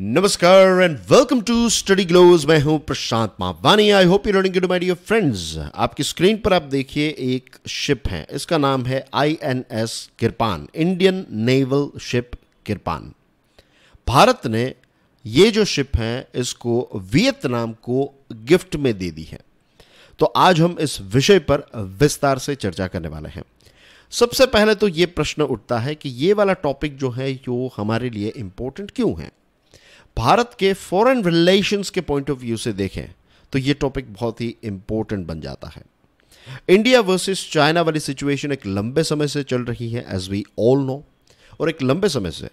नमस्कार and welcome to Study Glow मैं हूं Prashant Mavani I hope you learning my dear friends आपकी स्क्रीन पर आप देखिए एक शिप है इसका नाम है INS Kirpan Indian naval ship Kirpan Bharat ने ये जो शिप है इसको वियतनाम को गिफ्ट में दे दी है तो आज हम इस विषय पर विस्तार से चर्चा करने वाले हैं सबसे पहले तो ये प्रश्न उठता है कि ये वाला टॉपिक जो है वो हमारे लिए इंपॉर्टेंट क्यों है भारत के फॉरेन रिलेशंस के पॉइंट ऑफ व्यू से देखें तो ये टॉपिक बहुत ही इंपॉर्टेंट बन जाता है इंडिया वर्सेस चाइना वाली सिचुएशन एक लंबे समय से चल रही है एज वी ऑल नो और एक लंबे समय से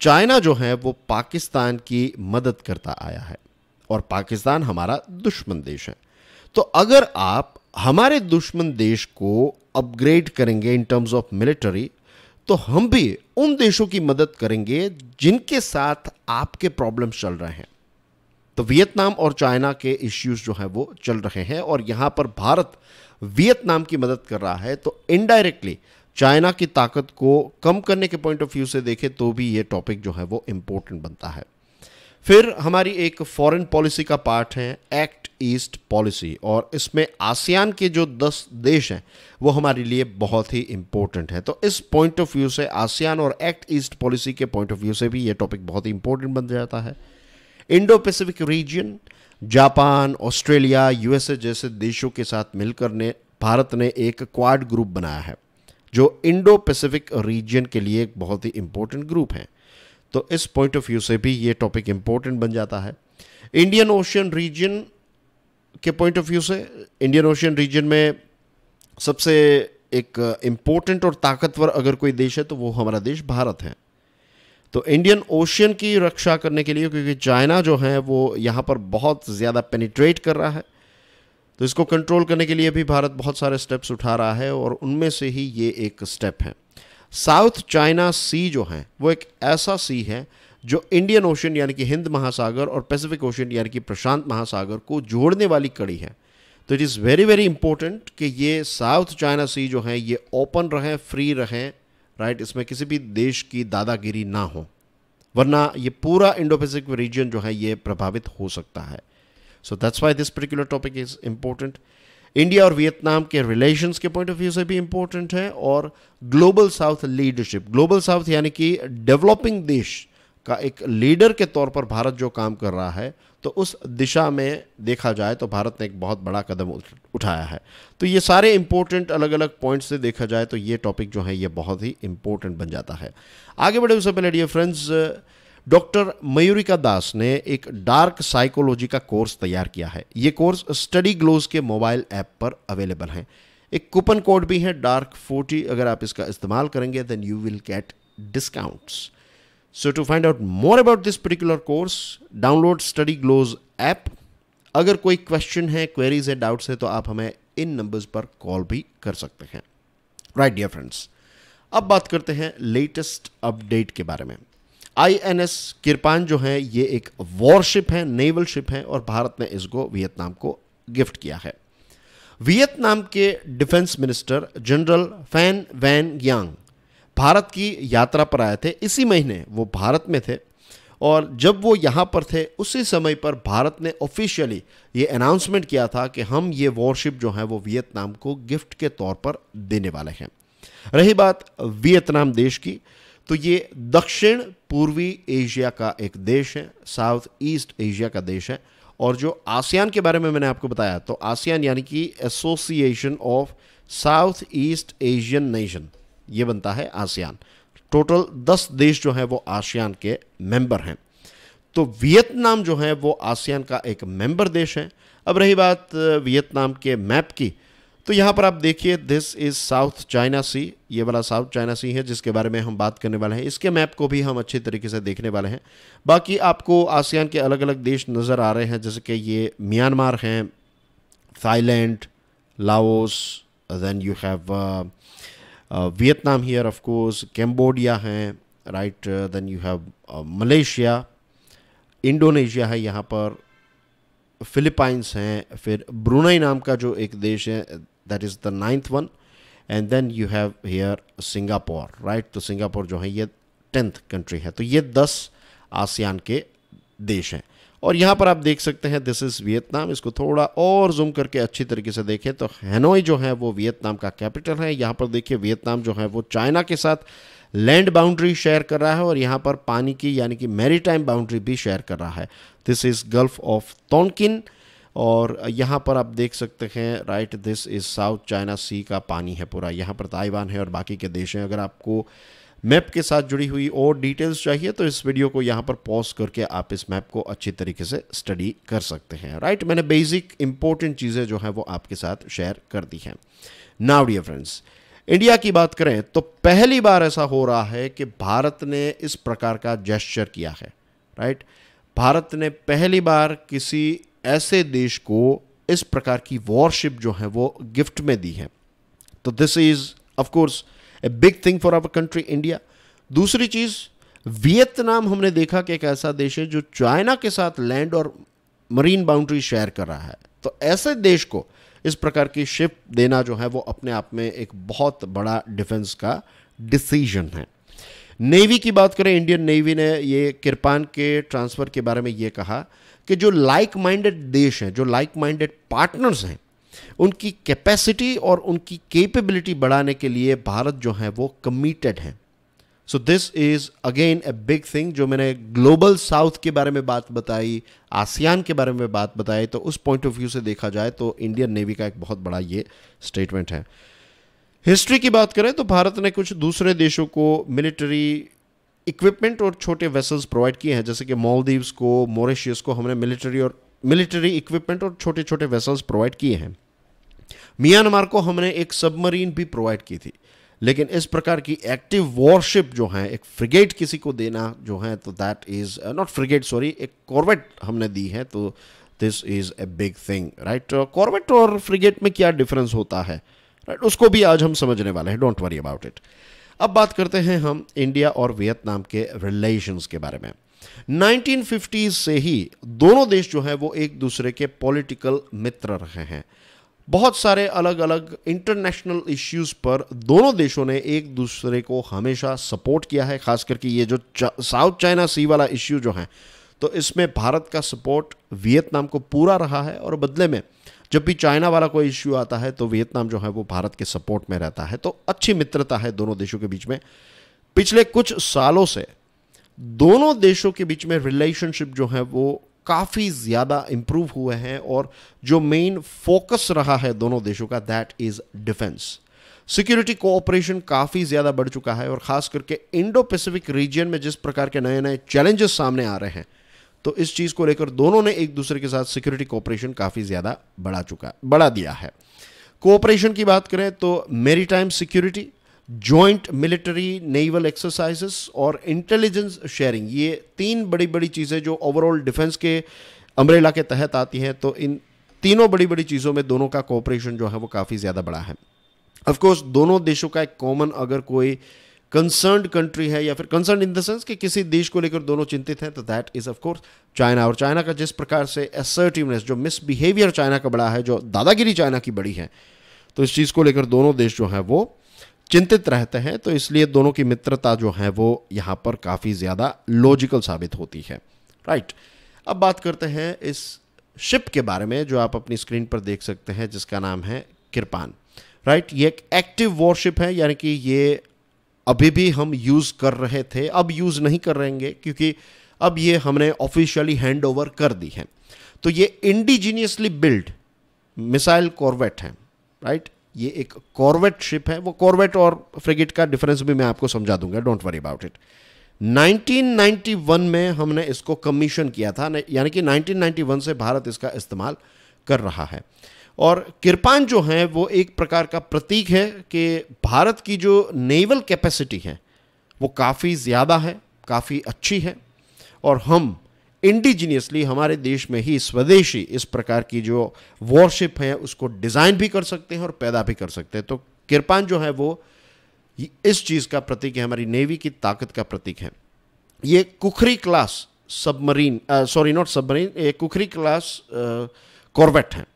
चाइना जो है वो पाकिस्तान की मदद करता आया है और पाकिस्तान हमारा दुश्मन देश है तो अगर आप हमारे दुश्मन देश को अपग्रेड करेंगे इन टर्म्स ऑफ मिलिट्री तो हम भी उन देशों की मदद करेंगे जिनके साथ आपके प्रॉब्लम चल रहे हैं तो वियतनाम और चाइना के इश्यूज जो हैं वो चल रहे हैं और यहां पर भारत वियतनाम की मदद कर रहा है तो इनडायरेक्टली चाइना की ताकत को कम करने के पॉइंट ऑफ व्यू से देखें तो भी ये टॉपिक जो है वो इंपॉर्टेंट बनता है फिर हमारी एक फॉरेन पॉलिसी का पार्ट है एक्ट ईस्ट पॉलिसी और इसमें आसियान के जो दस देश हैं वो हमारे लिए बहुत ही इम्पोर्टेंट है तो इस पॉइंट ऑफ व्यू से आसियान और एक्ट ईस्ट पॉलिसी के पॉइंट ऑफ व्यू से भी ये टॉपिक बहुत ही इम्पोर्टेंट बन जाता है Indo Pacific region Japan Australia USA जैसे देशों के साथ मिलकर ने भारत ने एक क्वाड ग्रुप बनाया है जो इंडो पैसिफिक रीजन के लिए एक बहुत ही इम्पोर्टेंट ग्रुप है तो इस पॉइंट ऑफ व्यू से भी ये टॉपिक इम्पोर्टेंट बन जाता है इंडियन ओशियन रीजन के पॉइंट ऑफ व्यू से इंडियन ओशियन रीजन में सबसे एक इम्पोर्टेंट uh, और ताकतवर अगर कोई देश है तो वो हमारा देश भारत है तो इंडियन ओशियन की रक्षा करने के लिए क्योंकि चाइना जो है वो यहाँ पर बहुत ज़्यादा पेनिट्रेट कर रहा है तो इसको कंट्रोल करने के लिए भी भारत बहुत सारे स्टेप्स उठा रहा है और उनमें से ही ये एक स्टेप है साउथ चाइना सी जो है वो एक ऐसा सी है जो इंडियन ओशन यानी कि हिंद महासागर और पैसिफिक ओशन यानी कि प्रशांत महासागर को जोड़ने वाली कड़ी है तो it is very very important कि ये साउथ चाइना सी जो है ये ओपन रहें फ्री रहें राइट इसमें किसी भी देश की दादागिरी ना हो वरना ये पूरा इंडो पैसिफिक रीजन जो है ये प्रभावित हो सकता है so that's why this particular topic is important India और वियतनाम के रिलेशंस के पॉइंट ऑफ व्यू से भी इम्पोर्टेंट है और global south leadership global south यानी कि डेवलपिंग देश का एक लीडर के तौर पर भारत जो काम कर रहा है तो उस दिशा में देखा जाए तो भारत ने एक बहुत बड़ा कदम उठाया है तो ये सारे इंपॉर्टेंट अलग अलग पॉइंट्स से देखा जाए तो ये टॉपिक जो है ये बहुत ही इम्पोर्टेंट बन जाता है आगे बढ़े उससे पहले dear friends doctor Mayurika Das ने एक डार्क साइकोलॉजी का कोर्स तैयार किया है ये कोर्स स्टडी ग्लोज के मोबाइल ऐप पर अवेलेबल है एक कूपन कोड भी है डार्क फोर्टी अगर आप इसका इस्तेमाल करेंगे then you will get discounts so to find out more about this particular course download Study Glows app अगर कोई क्वेश्चन है क्वेरीज है डाउट्स है तो आप हमें इन नंबर्स पर कॉल भी कर सकते हैं राइट डियर फ्रेंड्स अब बात करते हैं लेटेस्ट अपडेट के बारे में आईएनएस किरपान जो है ये एक वॉरशिप है नेवल शिप है और भारत ने इसको वियतनाम को गिफ्ट किया है वियतनाम के defence minister general Phan Van Giang Bharat की यात्रा पर आए थे इसी महीने वो भारत में थे और जब वो यहाँ पर थे उसी समय पर भारत ने ऑफिशियली ये अनाउंसमेंट किया था कि हम ये वॉरशिप जो है वो वियतनाम को गिफ्ट के तौर पर देने वाले हैं रही बात वियतनाम देश की तो ये दक्षिण पूर्वी एशिया का एक देश है साउथ ईस्ट एशिया का देश है और जो आसियान के बारे में मैंने आपको बताया तो आसियान यानी कि association of south east Asian nation ये बनता है आसियान टोटल दस देश जो हैं वो आसियान के मेंबर हैं तो वियतनाम जो है वो आसियान का एक मेंबर देश है अब रही बात वियतनाम के मैप की तो यहाँ पर आप देखिए this is South China Sea ये वाला साउथ चाइना सी है जिसके बारे में हम बात करने वाले हैं इसके मैप को भी हम अच्छे तरीके से देखने वाले हैं बाकी आपको आसियान के अलग अलग देश नज़र आ रहे हैं जैसे कि ये म्यांमार हैं Thailand Laos then you have Vietnam here of course Cambodia हैं right then you have Malaysia Indonesia है यहाँ पर फिलिपाइंस हैं फिर ब्रुनई नाम का जो एक देश है that is the ninth one and then you have here Singapore right तो सिंगापुर जो है ये टेंथ कंट्री है तो ये दस आसियान के देश हैं और यहाँ पर आप देख सकते हैं दिस इज़ वियतनाम इसको थोड़ा और जूम करके अच्छी तरीके से देखें तो हैनोई जो है वो वियतनाम का कैपिटल है यहाँ पर देखिए वियतनाम जो है वो चाइना के साथ लैंड बाउंड्री शेयर कर रहा है और यहाँ पर पानी की यानी कि मैरीटाइम बाउंड्री भी शेयर कर रहा है this is Gulf of Tonkin और यहाँ पर आप देख सकते हैं right this is South China Sea का पानी है पूरा यहाँ पर ताइवान है और बाकी के देश हैं अगर आपको मैप के साथ जुड़ी हुई और डिटेल्स चाहिए तो इस वीडियो को यहाँ पर पॉज करके आप इस मैप को अच्छी तरीके से स्टडी कर सकते हैं राइट मैंने बेसिक इंपॉर्टेंट चीज़ें जो हैं वो आपके साथ शेयर कर दी हैं नाउ डियर फ्रेंड्स इंडिया की बात करें तो पहली बार ऐसा हो रहा है कि भारत ने इस प्रकार का जेस्चर किया है राइट भारत ने पहली बार किसी ऐसे देश को इस प्रकार की वॉरशिप जो है वो गिफ्ट में दी है तो this is of course a big thing for our country India दूसरी चीज़ वियतनाम हमने देखा कि एक ऐसा देश है जो चाइना के साथ लैंड और मरीन बाउंड्री शेयर कर रहा है तो ऐसे देश को इस प्रकार की शिप देना जो है वो अपने आप में एक बहुत बड़ा डिफेंस का डिसीजन है नेवी की बात करें इंडियन नेवी ने ये किरपान के ट्रांसफ़र के बारे में ये कहा कि जो लाइक माइंडेड देश हैं जो लाइक माइंडेड पार्टनर्स हैं उनकी कैपेसिटी और उनकी कैपेबिलिटी बढ़ाने के लिए भारत जो है वो कमिटेड है so this is again a big thing जो मैंने ग्लोबल साउथ के बारे में बात बताई आसियान के बारे में बात बताई तो उस पॉइंट ऑफ व्यू से देखा जाए तो इंडियन नेवी का एक बहुत बड़ा ये स्टेटमेंट है हिस्ट्री की बात करें तो भारत ने कुछ दूसरे देशों को मिलिट्री इक्विपमेंट और छोटे वेसल्स प्रोवाइड किए हैं जैसे कि मॉलदीव्स को मोरिशियस को हमने मिलिट्री और मिलिट्री इक्विपमेंट और छोटे छोटे वेसल्स प्रोवाइड किए हैं म्यांमार को हमने एक सबमरीन भी प्रोवाइड की थी लेकिन इस प्रकार की एक्टिव वॉरशिप जो है एक फ्रिगेट किसी को देना जो है तो that is not frigate sorry एक कॉर्बेट हमने दी है तो this is a big thing right corvette और फ्रिगेट में क्या डिफरेंस होता है राइट right? उसको भी आज हम समझने वाले हैं डोंट वरी अबाउट इट अब बात करते हैं हम इंडिया और वियतनाम के रिलेशन के बारे में 1950s से ही दोनों देश जो है वो एक दूसरे के पॉलिटिकल मित्र रहे हैं बहुत सारे अलग अलग इंटरनेशनल इश्यूज़ पर दोनों देशों ने एक दूसरे को हमेशा सपोर्ट किया है खास करके ये जो साउथ चाइना सी वाला इश्यू जो है तो इसमें भारत का सपोर्ट वियतनाम को पूरा रहा है और बदले में जब भी चाइना वाला कोई इश्यू आता है तो वियतनाम जो है वो भारत के सपोर्ट में रहता है तो अच्छी मित्रता है दोनों देशों के बीच में पिछले कुछ सालों से दोनों देशों के बीच में रिलेशनशिप जो है वो काफ़ी ज़्यादा इम्प्रूव हुए हैं और जो मेन फोकस रहा है दोनों देशों का that is defence security cooperation काफ़ी ज़्यादा बढ़ चुका है और ख़ास करके इंडो पैसिफिक रीजन में जिस प्रकार के नए नए चैलेंजेस सामने आ रहे हैं तो इस चीज़ को लेकर दोनों ने एक दूसरे के साथ सिक्योरिटी कोऑपरेशन काफ़ी ज़्यादा बढ़ा चुका बढ़ा दिया है कोऑपरेशन की बात करें तो maritime security joint military naval exercises और इंटेलिजेंस शेयरिंग ये तीन बड़ी बड़ी चीज़ें जो ओवरऑल डिफेंस के अम्ब्रेला के तहत आती हैं तो इन तीनों बड़ी बड़ी चीज़ों में दोनों का कोऑपरेशन जो है वो काफ़ी ज़्यादा बड़ा है ऑफकोर्स दोनों देशों का एक कॉमन अगर कोई कंसर्न कंट्री है या फिर कंसर्न इन द सेंस कि किसी देश को लेकर दोनों चिंतित हैं तो दैट इज़ ऑफकोर्स चाइना और चाइना का जिस प्रकार से असर्टिवनेस जो मिसबिहेवियर चाइना का बड़ा है जो दादागिरी चाइना की बड़ी है तो इस चीज़ को लेकर दोनों देश जो हैं वो चिंतित रहते हैं तो इसलिए दोनों की मित्रता जो है वो यहां पर काफ़ी ज़्यादा लॉजिकल साबित होती है राइट अब बात करते हैं इस शिप के बारे में जो आप अपनी स्क्रीन पर देख सकते हैं जिसका नाम है किरपान राइट ये एक एक्टिव वॉरशिप है यानी कि ये अभी भी हम यूज़ कर रहे थे अब यूज़ नहीं कर रहेंगे क्योंकि अब ये हमने ऑफिशियली हैंड ओवर कर दी है तो ये इंडिजीनियसली बिल्ड मिसाइल कॉर्वेट है राइट ये एक कॉर्वेट शिप है वो कॉर्वेट और फ्रिगेट का डिफरेंस भी मैं आपको समझा दूंगा डोंट वरी अबाउट इट 1991 में हमने इसको कमीशन किया था यानी कि 1991 से भारत इसका इस्तेमाल कर रहा है और किरपान जो है वो एक प्रकार का प्रतीक है कि भारत की जो नेवल कैपेसिटी है वो काफ़ी ज़्यादा है काफ़ी अच्छी है और हम इंडिजीनियसली हमारे देश में ही स्वदेशी इस प्रकार की जो वॉरशिप है उसको डिज़ाइन भी कर सकते हैं और पैदा भी कर सकते हैं तो किरपान जो है वो इस चीज़ का प्रतीक है हमारी नेवी की ताकत का प्रतीक है ये Khukri class submarine sorry not submarine ये कुखरी क्लास कॉर्बेट है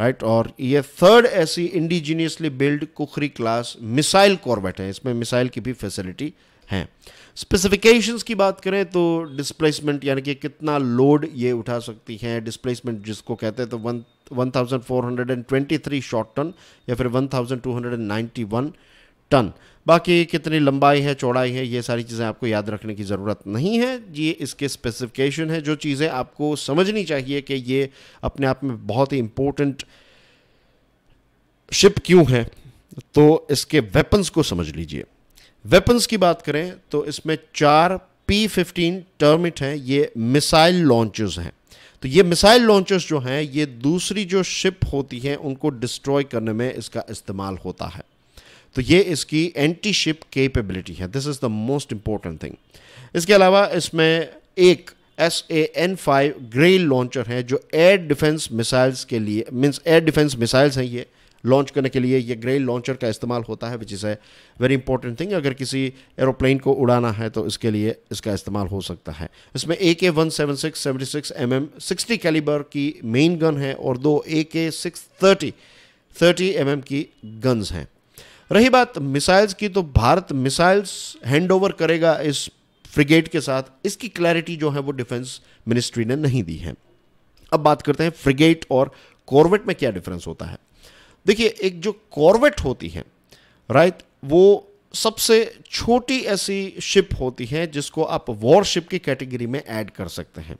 राइट और ये थर्ड ऐसी indigenously build Khukri class missile corvette है इसमें मिसाइल की भी फैसिलिटी हैं स्पेसिफिकेशंस की बात करें तो डिस्प्लेसमेंट यानी कि कितना लोड ये उठा सकती हैं डिस्प्लेसमेंट जिसको कहते हैं तो वन थ्री शॉर्ट टन या फिर वन टन बाकी कितनी लंबाई है चौड़ाई है ये सारी चीज़ें आपको याद रखने की ज़रूरत नहीं है ये इसके स्पेसिफिकेशन है जो चीज़ें आपको समझनी चाहिए कि ये अपने आप में बहुत ही इम्पोर्टेंट शिप क्यों है तो इसके वेपन्स को समझ लीजिए वेपन्स की बात करें तो इसमें चार पी फिफ्टीन टर्मिट हैं ये मिसाइल लॉन्चर्स हैं तो ये मिसाइल लॉन्चर्स जो हैं ये दूसरी जो शिप होती हैं उनको डिस्ट्रॉय करने में इसका इस्तेमाल होता है तो ये इसकी एंटी शिप कैपेबिलिटी है this is the most important thing इसके अलावा इसमें एक S A N five grail launcher है जो एयर डिफेंस मिसाइल्स के लिए मीन्स एयर डिफेंस मिसाइल्स हैं ये लॉन्च करने के लिए ये ग्रेल लॉन्चर का इस्तेमाल होता है which is a very important thing अगर किसी एरोप्लेन को उड़ाना है तो इसके लिए इसका इस्तेमाल हो सकता है इसमें A K one seven six seventy six M M sixty calibre की मेन गन है और दो A K six thirty thirty M M की गन्स हैं रही बात मिसाइल्स की तो भारत मिसाइल्स हैंड ओवर करेगा इस फ्रिगेट के साथ इसकी क्लैरिटी जो है वो डिफेंस मिनिस्ट्री ने नहीं दी है अब बात करते हैं फ्रिगेट और कॉर्वेट में क्या डिफरेंस होता है देखिए एक जो कॉर्वेट होती है राइट वो सबसे छोटी ऐसी शिप होती है जिसको आप वॉरशिप की कैटेगरी में ऐड कर सकते हैं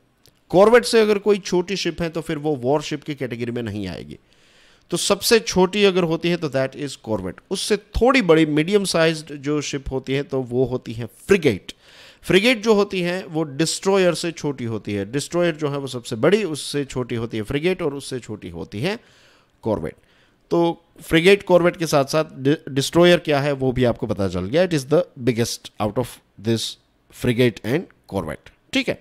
कॉर्वेट से अगर कोई छोटी शिप है तो फिर वो वॉरशिप की कैटेगरी में नहीं आएगी तो सबसे छोटी अगर होती है तो दैट इज़ कॉर्वेट उससे थोड़ी बड़ी मीडियम साइज जो शिप होती है तो वो होती है फ्रिगेट फ्रिगेट जो होती है वो डिस्ट्रॉयर से छोटी होती है डिस्ट्रॉयर जो है वो सबसे बड़ी उससे छोटी होती है फ्रिगेट और उससे छोटी होती है कॉर्वेट तो फ्रिगेट कॉर्बेट के साथ साथ डिस्ट्रॉयर क्या है वो भी आपको पता चल गया it is the biggest out of this frigate and corvette ठीक है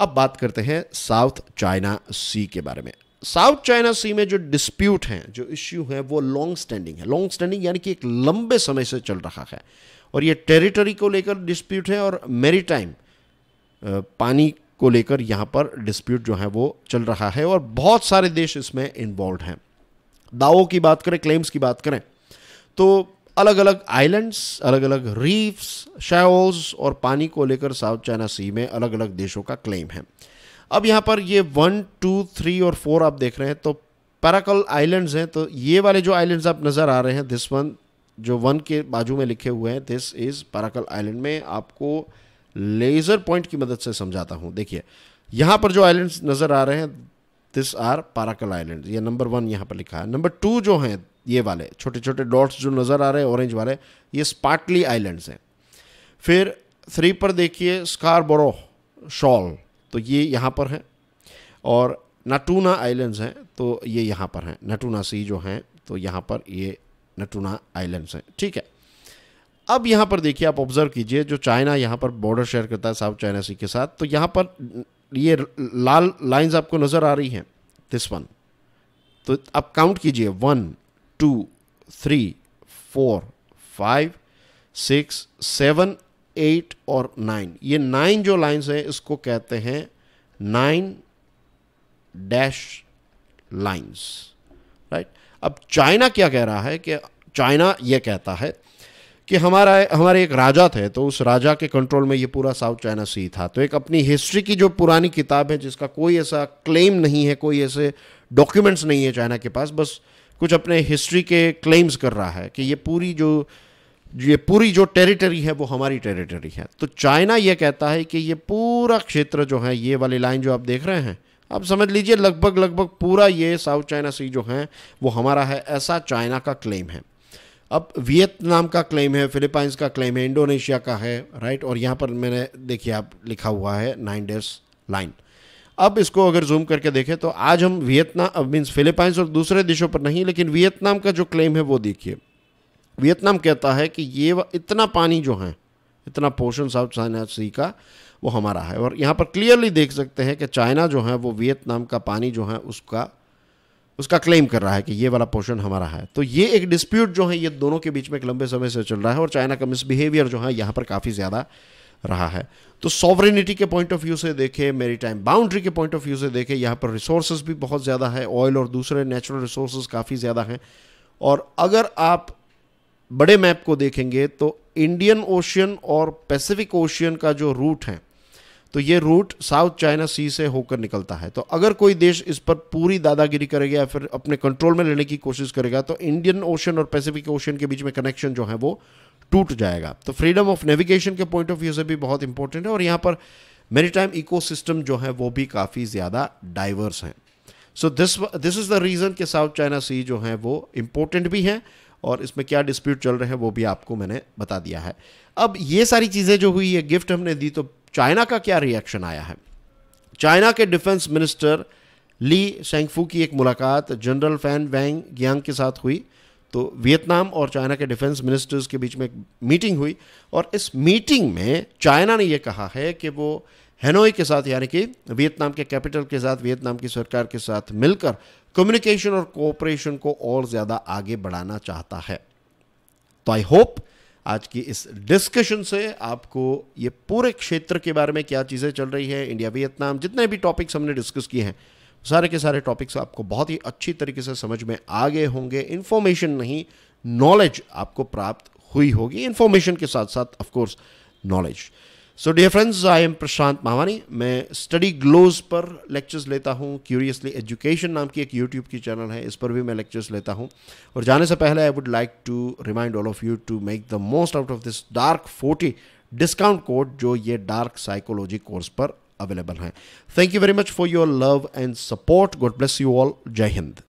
अब बात करते हैं साउथ चाइना सी के बारे में साउथ चाइना सी में जो डिस्प्यूट हैं जो इश्यू है वो लॉन्ग स्टैंडिंग है लॉन्ग स्टैंडिंग यानी कि एक लंबे समय से चल रहा है और ये टेरिटरी को लेकर डिस्प्यूट है और मेरी टाइम पानी को लेकर यहाँ पर डिस्प्यूट जो है वो चल रहा है और बहुत सारे देश इसमें इन्वॉल्व हैं दावों की बात करें क्लेम्स की बात करें तो अलग अलग आइलैंड्स अलग अलग रीफ्स शैल्स और पानी को लेकर साउथ चाइना सी में अलग अलग देशों का क्लेम है अब यहाँ पर ये वन टू थ्री और फोर आप देख रहे हैं तो पैराकल आइलैंड्स हैं तो ये वाले जो आइलैंड्स आप नज़र आ रहे हैं दिस वन जो वन के बाजू में लिखे हुए हैं दिस इज़ पैराकल आइलैंड में आपको लेज़र पॉइंट की मदद से समझाता हूँ देखिए यहाँ पर जो आइलैंड्स नज़र आ रहे हैं दिस आर पाराकल आइलैंड ये नंबर वन यहाँ पर लिखा है नंबर टू जो हैं ये वाले छोटे छोटे डॉट्स जो नज़र आ रहे हैं ऑरेंज वाले ये स्पार्टली आइलैंड्स हैं फिर थ्री पर देखिए स्कारबोरो शॉल तो ये यहाँ पर हैं और नटूना आइलैंड्स हैं तो ये यहाँ पर हैं नटूना सी जो हैं तो यहाँ पर ये नटूना आइलैंड्स हैं ठीक है अब यहाँ पर देखिए आप ऑब्जर्व कीजिए जो चाइना यहाँ पर बॉर्डर शेयर करता है साउथ चाइना सी के साथ तो यहाँ पर ये लाल लाइंस आपको नज़र आ रही हैं दिस वन तो आप काउंट कीजिए one two three four five six seven eight और नाइन ये नाइन जो लाइंस हैं इसको कहते हैं नाइन डैश लाइंस राइट अब चाइना क्या कह रहा है कि चाइना ये कहता है कि हमारा हमारे एक राजा थे तो उस राजा के कंट्रोल में ये पूरा साउथ चाइना सी था तो एक अपनी हिस्ट्री की जो पुरानी किताब है जिसका कोई ऐसा क्लेम नहीं है कोई ऐसे डॉक्यूमेंट्स नहीं है चाइना के पास बस कुछ अपने हिस्ट्री के क्लेम्स कर रहा है कि ये पूरी जो ये पूरी जो टेरिटरी है वो हमारी टेरिटरी है तो चाइना ये कहता है कि ये पूरा क्षेत्र जो है ये वाली लाइन जो आप देख रहे हैं आप समझ लीजिए लगभग लगभग पूरा ये साउथ चाइना सी जो है वो हमारा है ऐसा चाइना का क्लेम है अब वियतनाम का क्लेम है फिलिपाइंस का क्लेम है इंडोनेशिया का है राइट और यहाँ पर मैंने देखिए आप लिखा हुआ है नाइन डेज लाइन अब इसको अगर जूम करके देखें तो आज हम वियतनाम मीन्स फिलिपाइंस और दूसरे देशों पर नहीं लेकिन वियतनाम का जो क्लेम है वो देखिए वियतनाम कहता है कि ये इतना पानी जो है इतना पोर्शन साउथ चाइना सी का वो हमारा है और यहाँ पर क्लियरली देख सकते हैं कि चाइना जो है वो वियतनाम का पानी जो है उसका उसका क्लेम कर रहा है कि ये वाला पोर्शन हमारा है तो ये एक डिस्प्यूट जो है ये दोनों के बीच में एक लंबे समय से चल रहा है और चाइना का मिसबिहेवियर जो है यहाँ पर काफ़ी ज़्यादा रहा है तो सॉवरेनिटी के पॉइंट ऑफ व्यू से देखें मेरी टाइम बाउंड्री के पॉइंट ऑफ व्यू से देखें यहाँ पर रिसोर्स भी बहुत ज़्यादा है ऑयल और दूसरे नेचुरल रिसोर्स काफ़ी ज़्यादा हैं और अगर आप बड़े मैप को देखेंगे तो इंडियन ओशियन और पैसिफिक ओशियन का जो रूट है तो ये रूट साउथ चाइना सी से होकर निकलता है तो अगर कोई देश इस पर पूरी दादागिरी करेगा या फिर अपने कंट्रोल में लेने की कोशिश करेगा तो इंडियन ओशन और पैसिफिक ओशन के बीच में कनेक्शन जो है वो टूट जाएगा तो फ्रीडम ऑफ नेविगेशन के पॉइंट ऑफ व्यू से भी बहुत इंपॉर्टेंट है और यहाँ पर मेरी टाइम इकोसिस्टम जो है वो भी काफ़ी ज़्यादा डाइवर्स हैं so this this is the reason कि साउथ चाइना सी जो है वो इम्पोर्टेंट भी हैं और इसमें क्या डिस्प्यूट चल रहे हैं वो भी आपको मैंने बता दिया है अब ये सारी चीज़ें जो हुई है गिफ्ट हमने दी तो चाइना का क्या रिएक्शन आया है चाइना के डिफेंस मिनिस्टर ली सेंगफू की एक मुलाकात जनरल फैन वैंग गियांग के साथ हुई तो वियतनाम और चाइना के डिफेंस मिनिस्टर्स के बीच में एक मीटिंग हुई और इस मीटिंग में चाइना ने यह कहा है कि वो हैनोई के साथ यानी कि वियतनाम के कैपिटल के साथ वियतनाम की सरकार के साथ मिलकर कम्युनिकेशन और कोऑपरेशन को और ज़्यादा आगे बढ़ाना चाहता है तो आई होप आज की इस डिस्कशन से आपको ये पूरे क्षेत्र के बारे में क्या चीज़ें चल रही है इंडिया वियतनाम जितने भी टॉपिक्स हमने डिस्कस किए हैं सारे के सारे टॉपिक्स आपको बहुत ही अच्छी तरीके से समझ में आ गए होंगे इन्फॉर्मेशन नहीं नॉलेज आपको प्राप्त हुई होगी इन्फॉर्मेशन के साथ साथ of course knowledge so dear friends I am Prashant Mawani मैं स्टडी ग्लोज पर लेक्चर्स लेता हूँ क्यूरियसली एजुकेशन नाम की एक यूट्यूब की चैनल है इस पर भी मैं लेक्चर्स लेता हूँ और जाने से पहले I would like to remind all of you to make the most out of this dark forty discount code जो ये डार्क साइकोलॉजी कोर्स पर अवेलेबल है thank you very much for your love and support God bless you all जय हिंद